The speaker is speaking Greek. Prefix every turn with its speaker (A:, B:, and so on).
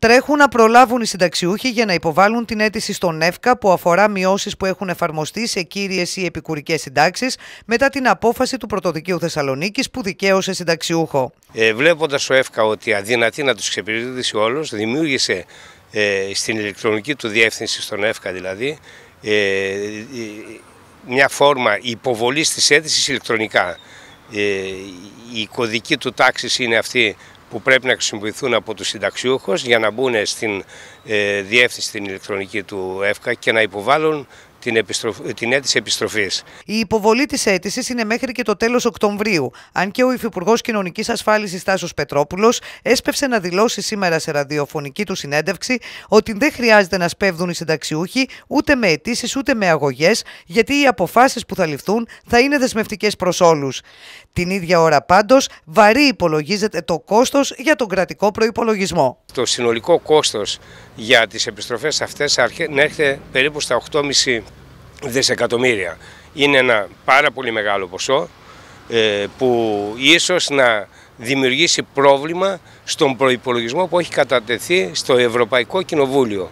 A: τρέχουν να προλάβουν οι συνταξιούχοι για να υποβάλουν την αίτηση στον ΕΦΚΑ που αφορά μειώσεις που έχουν εφαρμοστεί σε κύριες ή επικουρικές συντάξεις μετά την απόφαση του Πρωτοδικείου Θεσσαλονίκης που δικαίωσε συνταξιούχο.
B: Ε, Βλέποντας ο ΕΦΚΑ ότι αδυνατεί να τους ξεπηρετήσει όλους, δημιούργησε ε, στην ηλεκτρονική του διεύθυνση, στον ΕΦΚΑ δηλαδή, ε, μια φόρμα υποβολής της αίτησης ηλεκτρονικά. Ε, η κωδική του τάξης είναι αυτή που πρέπει να χρησιμοποιηθούν από τους συνταξιούχους για να μπουν στην ε, διεύθυνση την ηλεκτρονική του ΕΦΚΑ και να υποβάλουν την, επιστροφ... την αίτηση
A: επιστροφής. Η υποβολή της αίτησης είναι μέχρι και το τέλος Οκτωβρίου. Αν και ο Υφυπουργός Κοινωνικής Ασφάλισης Τάσος Πετρόπουλος έσπευσε να δηλώσει σήμερα σε ραδιοφωνική του συνέντευξη ότι δεν χρειάζεται να σπέβδουν οι συνταξιούχοι ούτε με αιτήσεις ούτε με αγωγές, γιατί οι αποφάσεις που θα ληφθούν θα είναι δεσμευτικές προς όλους. Την ίδια ώρα πάντως, βαρύ υπολογίζεται το κόστος για τον κρατικό προπολογισμό.
B: Το συνολικό κόστος για τις επιστροφές αυτές να έρχεται περίπου στα 8,5 δισεκατομμύρια. Είναι ένα πάρα πολύ μεγάλο ποσό ε, που ίσως να δημιουργήσει πρόβλημα στον προϋπολογισμό που έχει κατατεθεί στο Ευρωπαϊκό Κοινοβούλιο.